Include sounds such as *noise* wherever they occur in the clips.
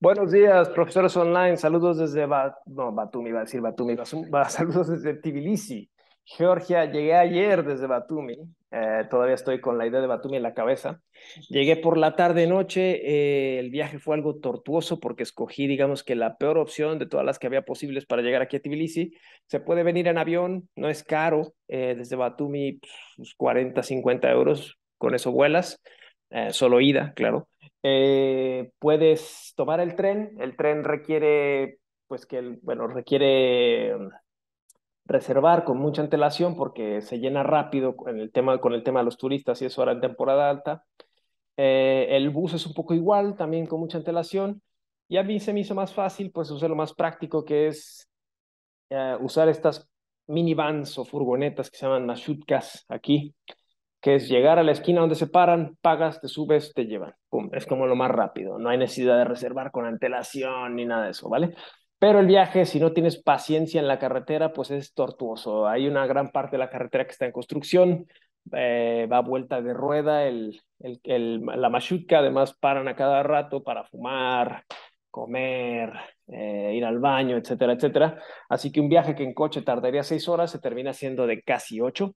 Buenos días, profesores online. Saludos desde Batumi, no, Batumi, iba a decir Batumi. *laughs* Saludos desde Tbilisi, Georgia. Llegué ayer desde Batumi. Eh, todavía estoy con la idea de Batumi en la cabeza. Llegué por la tarde-noche. Eh, el viaje fue algo tortuoso porque escogí, digamos, que la peor opción de todas las que había posibles para llegar aquí a Tbilisi. Se puede venir en avión, no es caro. Eh, desde Batumi, pues, 40, 50 euros. Con eso vuelas. solo ida, claro eh, puedes tomar el tren, el tren requiere, pues que, bueno, requiere mm, reservar con mucha antelación porque se llena rápido con el tema, con el tema de los turistas y eso ahora en temporada alta. Eh, el bus es un poco igual, también con mucha antelación. Y a mí se me hizo más fácil, pues lo más práctico que es eh, usar estas minivans o furgonetas que se llaman mashutkas aquí, que es llegar a la esquina donde se paran, pagas, te subes, te llevan. es como lo más rápido. No hay necesidad de reservar con antelación ni nada de eso, ¿vale? Pero el viaje, si no tienes paciencia en la carretera, pues es tortuoso. Hay una gran parte de la carretera que está en construcción, eh, va a vuelta de rueda, el, la machuca, además paran a cada rato para fumar, comer, eh, ir al baño, etcétera, etcétera. Así que un viaje que en coche tardaría seis horas se termina siendo de casi ocho.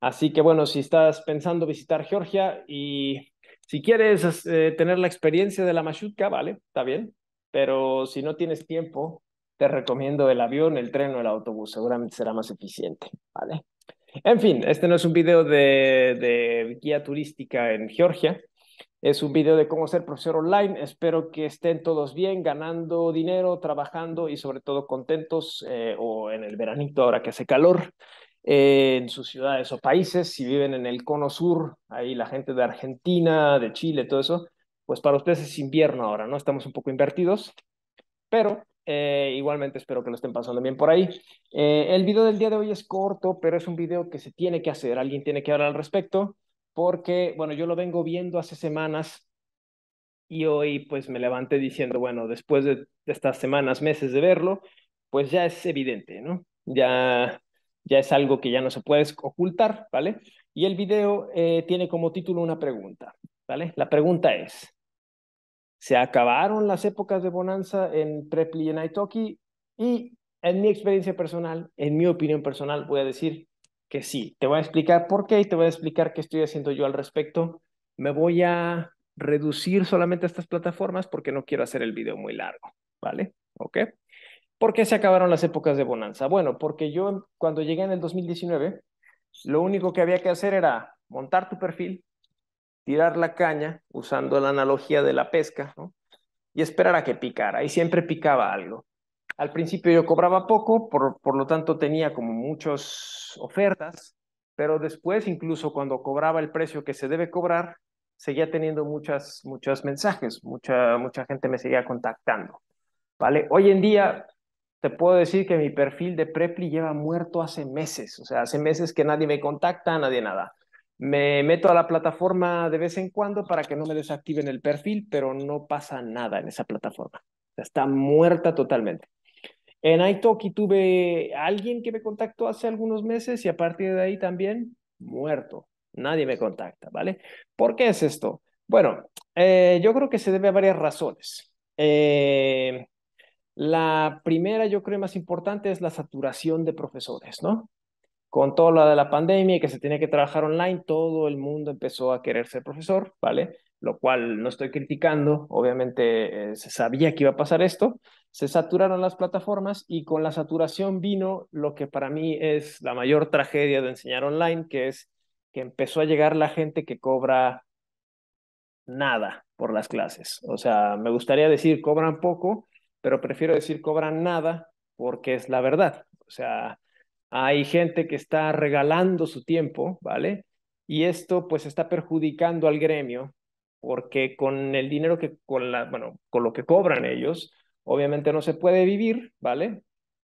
Así que bueno, si estás pensando visitar Georgia y si quieres eh, tener la experiencia de la Mashutka, vale, está bien, pero si no tienes tiempo, te recomiendo el avión, el tren o el autobús, seguramente será más eficiente, ¿vale? En fin, este no es un video de, guía turística en Georgia, es un video de cómo ser profesor online. Espero que estén todos bien, ganando dinero, trabajando y sobre todo contentos eh, o en el veranito ahora que hace calor en sus ciudades o países, si viven en el cono sur, ahí la gente de Argentina, de Chile, todo eso, pues para ustedes es invierno ahora, ¿no? Estamos un poco invertidos, pero eh, igualmente espero que lo estén pasando bien por ahí. Eh, el video del día de hoy es corto, pero es un video que se tiene que hacer, alguien tiene que hablar al respecto, porque, bueno, yo lo vengo viendo hace semanas y hoy pues me levanté diciendo, bueno, después de estas semanas, meses de verlo, pues ya es evidente, ¿no? Ya ya es algo que ya no se puede ocultar, ¿vale? Y el video eh, tiene como título una pregunta, ¿vale? La pregunta es, ¿se acabaron las épocas de bonanza en Preply y en Italki? Y en mi experiencia personal, en mi opinión personal, voy a decir que sí. Te voy a explicar por qué y te voy a explicar qué estoy haciendo yo al respecto. Me voy a reducir solamente a estas plataformas porque no quiero hacer el video muy largo, ¿vale? ¿Ok? ¿Por qué se acabaron las épocas de bonanza? Bueno, porque yo cuando llegué en el 2019, lo único que había que hacer era montar tu perfil, tirar la caña, usando la analogía de la pesca, y esperar a que picara, y siempre picaba algo. Al principio yo cobraba poco, por, lo tanto tenía como muchas ofertas, pero después, incluso cuando cobraba el precio que se debe cobrar, seguía teniendo muchas, muchos mensajes, mucha, mucha gente me seguía contactando. ¿Vale? Hoy en día te puedo decir que mi perfil de Preply lleva muerto hace meses, o sea, hace meses que nadie me contacta, nadie nada. Me meto a la plataforma de vez en cuando para que no me desactiven el perfil, pero no pasa nada en esa plataforma. Está muerta totalmente. En iTalki tuve a alguien que me contactó hace algunos meses y a partir de ahí también muerto. Nadie me contacta, ¿vale? ¿Por qué es esto? Bueno, eh, yo creo que se debe a varias razones. Eh, la primera, yo creo, más importante es la saturación de profesores, ¿no? Con todo lo de la pandemia y que se tenía que trabajar online, todo el mundo empezó a querer ser profesor, ¿vale? Lo cual no estoy criticando, obviamente eh, se sabía que iba a pasar esto, se saturaron las plataformas y con la saturación vino lo que para mí es la mayor tragedia de enseñar online, que es que empezó a llegar la gente que cobra nada por las clases. O sea, me gustaría decir, cobran poco, pero prefiero decir cobran nada porque es la verdad. O sea, hay gente que está regalando su tiempo, ¿vale? Y esto pues está perjudicando al gremio porque con el dinero que, con la, bueno, con lo que cobran ellos, obviamente no se puede vivir, ¿vale?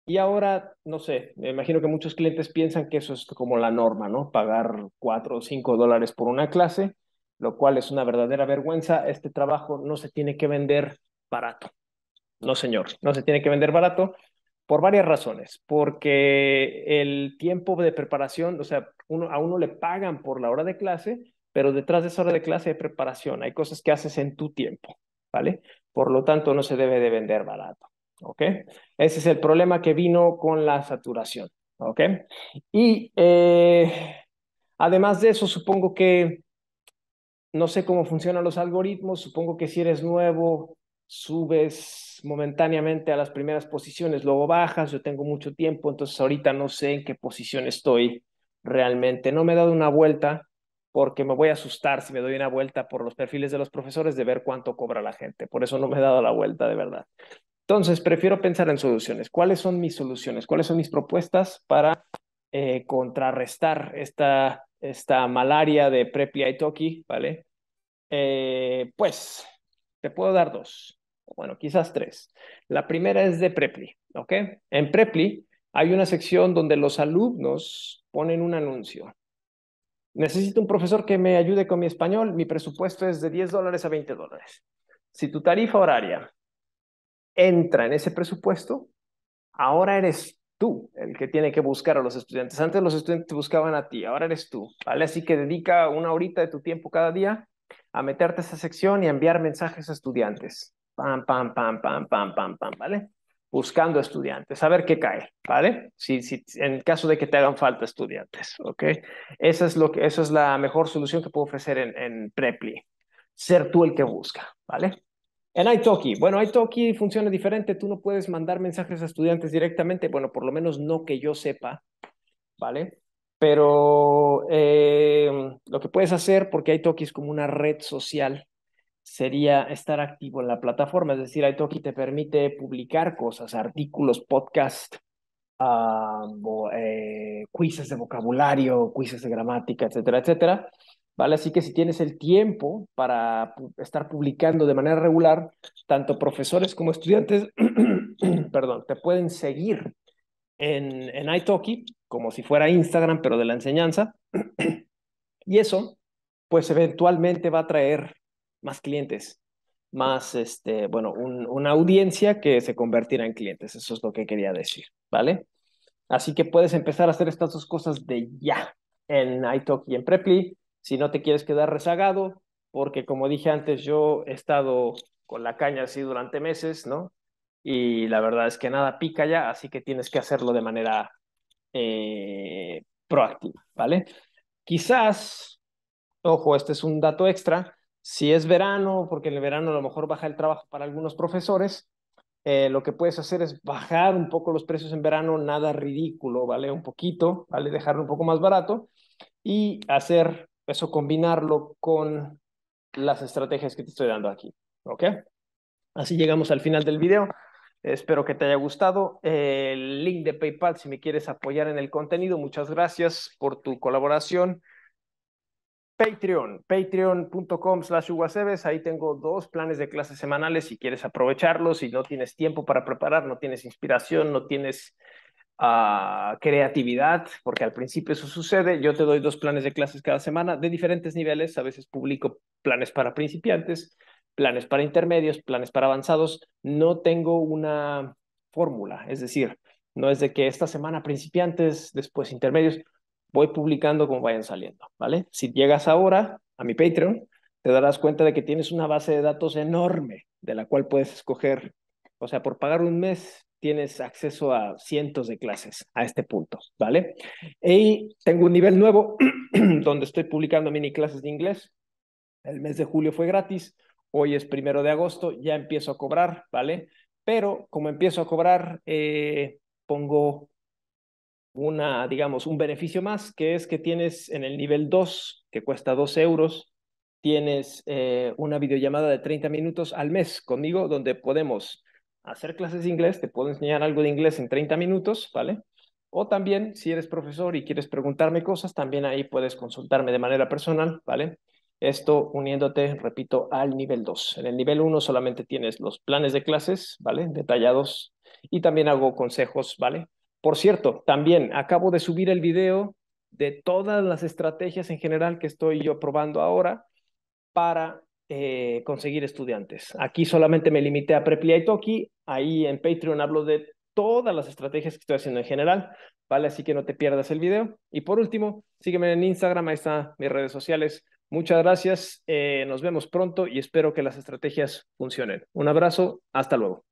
Y ahora, no sé, me imagino que muchos clientes piensan que eso es como la norma, ¿no? Pagar cuatro o cinco dólares por una clase, lo cual es una verdadera vergüenza. Este trabajo no se tiene que vender barato, no, señor, no se tiene que vender barato por varias razones, porque el tiempo de preparación, o sea, a uno le pagan por la hora de clase, pero detrás de esa hora de clase hay preparación, hay cosas que haces en tu tiempo, ¿vale? Por lo tanto, no se debe de vender barato, ¿ok? Ese es el problema que vino con la saturación, ¿ok? Y eh, además de eso, supongo que no sé cómo funcionan los algoritmos, supongo que si eres nuevo subes momentáneamente a las primeras posiciones, luego bajas, yo tengo mucho tiempo, entonces ahorita no sé en qué posición estoy realmente. No me he dado una vuelta porque me voy a asustar si me doy una vuelta por los perfiles de los profesores de ver cuánto cobra la gente. Por eso no me he dado la vuelta de verdad. Entonces, prefiero pensar en soluciones. ¿Cuáles son mis soluciones? ¿Cuáles son mis propuestas para eh, contrarrestar esta, esta malaria de Prepi y ¿Vale? Eh, pues, te puedo dar dos bueno, quizás tres. La primera es de Preply, ¿ok? En Preply hay una sección donde los alumnos ponen un anuncio. Necesito un profesor que me ayude con mi español, mi presupuesto es de 10 dólares a 20 dólares. Si tu tarifa horaria entra en ese presupuesto, ahora eres tú el que tiene que buscar a los estudiantes. Antes los estudiantes te buscaban a ti, ahora eres tú, ¿vale? Así que dedica una horita de tu tiempo cada día a meterte a esa sección y a enviar mensajes a estudiantes pam, pam, pam, pam, pam, pam, pam, ¿vale? Buscando estudiantes, a ver qué cae, ¿vale? Si, si, en caso de que te hagan falta estudiantes, ¿ok? Esa es, lo que, esa es la mejor solución que puedo ofrecer en, en Preply. Ser tú el que busca, ¿vale? En Italki, bueno, Italki funciona diferente, tú no puedes mandar mensajes a estudiantes directamente, bueno, por lo menos no que yo sepa, ¿vale? Pero eh, lo que puedes hacer, porque Italki es como una red social, sería estar activo en la plataforma, es decir, Italki te permite publicar cosas, artículos, podcasts, eh, uh, de vocabulario, quizzes de gramática, etcétera, etcétera. ¿Vale? Así que si tienes el tiempo para estar publicando de manera regular, tanto profesores como estudiantes, *clears throat* perdón, te pueden seguir en, en Italki, como si fuera Instagram, pero de la enseñanza. *clears throat* y eso, pues eventualmente va a traer más clientes, más, este, bueno, un, una audiencia que se convertirá en clientes. Eso es lo que quería decir, ¿vale? Así que puedes empezar a hacer estas dos cosas de ya en iTalk y en Preply. Si no te quieres quedar rezagado, porque como dije antes, yo he estado con la caña así durante meses, ¿no? Y la verdad es que nada pica ya, así que tienes que hacerlo de manera eh, proactiva, ¿vale? Quizás, ojo, este es un dato extra, si es verano, porque en el verano a lo mejor baja el trabajo para algunos profesores, eh, lo que puedes hacer es bajar un poco los precios en verano, nada ridículo, ¿vale? Un poquito, ¿vale? Dejarlo un poco más barato y hacer eso, combinarlo con las estrategias que te estoy dando aquí, ¿ok? Así llegamos al final del video. Espero que te haya gustado. Eh, el link de PayPal si me quieres apoyar en el contenido. Muchas gracias por tu colaboración. Patreon, patreon.com slash ahí tengo dos planes de clases semanales si quieres aprovecharlos, y no tienes tiempo para preparar, no tienes inspiración, no tienes ah, creatividad, porque al principio eso sucede, yo te doy dos planes de clases cada semana de diferentes niveles, a veces publico planes para principiantes, planes para intermedios, planes para avanzados, no tengo una fórmula, es decir, no es de que esta semana principiantes, después intermedios, voy publicando como vayan saliendo, ¿vale? Si llegas ahora a mi Patreon, te darás cuenta de que tienes una base de datos enorme de la cual puedes escoger. O sea, por pagar un mes tienes acceso a cientos de clases a este punto, ¿vale? Y tengo un nivel nuevo *clears throat* donde estoy publicando mini clases de inglés. El mes de julio fue gratis, hoy es primero de agosto, ya empiezo a cobrar, ¿vale? Pero como empiezo a cobrar, eh, pongo una, digamos, un beneficio más, que es que tienes en el nivel 2, que cuesta 2 euros, tienes eh, una videollamada de 30 minutos al mes conmigo, donde podemos hacer clases de inglés, te puedo enseñar algo de inglés en 30 minutos, ¿vale? O también, si eres profesor y quieres preguntarme cosas, también ahí puedes consultarme de manera personal, ¿vale? Esto uniéndote, repito, al nivel 2. En el nivel 1 solamente tienes los planes de clases, ¿vale? Detallados y también hago consejos, ¿vale? Por cierto, también acabo de subir el video de todas las estrategias en general que estoy yo probando ahora para eh, conseguir estudiantes. Aquí solamente me limité a Preply y Toki, ahí en Patreon hablo de todas las estrategias que estoy haciendo en general, ¿vale? Así que no te pierdas el video. Y por último, sígueme en Instagram, ahí están mis redes sociales. Muchas gracias, eh, nos vemos pronto y espero que las estrategias funcionen. Un abrazo, hasta luego.